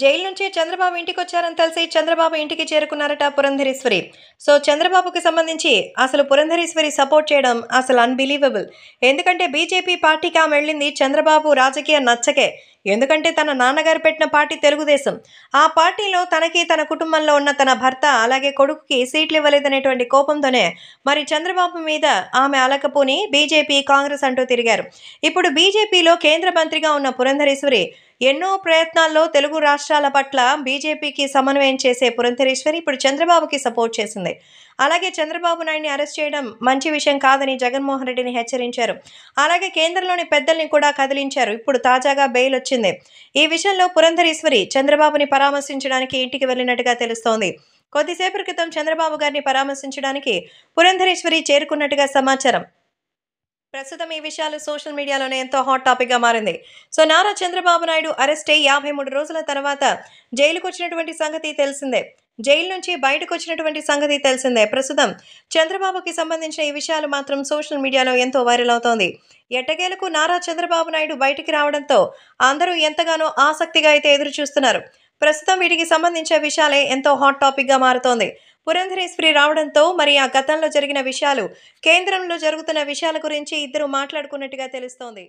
jail నుంచి చంద్రబాబు ఇంటికి వచ్చారని తెలిసి చంద్రబాబు ఇంటికి చేరుకున్నారట పురంధరేశ్వరి సో చంద్రబాబుకి సంబంధించి అసలు పురంధరేశ్వరి సపోర్ట్ చేయడం అసలు అన్బిలీవబుల్ ఎందుకంటే బీజేపీ పార్టీకి ఆమె వెళ్ళింది చంద్రబాబు రాజకీయ నచ్చకే ఎందుకంటే తన నాన్నగారు పెట్టిన పార్టీ తెలుగుదేశం ఆ పార్టీలో తనకి తన కుటుంబంలో ఉన్న తన భర్త అలాగే కొడుకుకి సీట్లు ఇవ్వలేదనేటువంటి కోపంతోనే మరి చంద్రబాబు మీద ఆమె అలకపోని బీజేపీ కాంగ్రెస్ అంటూ తిరిగారు ఇప్పుడు బీజేపీలో కేంద్ర మంత్రిగా ఉన్న పురంధరేశ్వరి ఎన్నో ప్రయత్నాల్లో తెలుగు రాష్ట్రాల పట్ల బీజేపీకి సమన్వయం చేసే పురంధరేశ్వరి ఇప్పుడు చంద్రబాబుకి సపోర్ట్ చేసింది అలాగే చంద్రబాబు నాయుడిని అరెస్ట్ చేయడం మంచి విషయం కాదని జగన్మోహన్ రెడ్డిని హెచ్చరించారు అలాగే కేంద్రంలోని పెద్దల్ని కూడా కదిలించారు ఇప్పుడు తాజాగా బెయిల్ వచ్చింది ఈ విషయంలో పురంధరేశ్వరి చంద్రబాబుని పరామర్శించడానికి ఇంటికి వెళ్ళినట్టుగా తెలుస్తోంది కొద్దిసేపటి క్రితం చంద్రబాబు గారిని పరామర్శించడానికి పురంధరేశ్వరి చేరుకున్నట్టుగా సమాచారం ప్రస్తుతం ఈ విషయాలు సోషల్ మీడియాలోనే ఎంతో హాట్ టాపిక్గా మారింది సో నారా చంద్రబాబు నాయుడు అరెస్ట్ అయ్యి యాభై మూడు రోజుల తర్వాత జైలుకు వచ్చినటువంటి సంగతి తెలిసిందే జైలు నుంచి బయటకు వచ్చినటువంటి సంగతి తెలిసిందే ప్రస్తుతం చంద్రబాబుకి సంబంధించిన ఈ విషయాలు మాత్రం సోషల్ మీడియాలో ఎంతో వైరల్ అవుతోంది ఎట్టగేలకు నారా చంద్రబాబు నాయుడు బయటికి రావడంతో అందరూ ఎంతగానో ఆసక్తిగా అయితే ఎదురు చూస్తున్నారు ప్రస్తుతం వీటికి సంబంధించిన విషయాలే ఎంతో హాట్ టాపిక్గా మారుతోంది పురంధరేశ్వరి రావడంతో మరి ఆ గతంలో జరిగిన విషయాలు కేంద్రంలో జరుగుతున్న విషయాల గురించి ఇద్దరు మాట్లాడుకున్నట్టుగా తెలుస్తోంది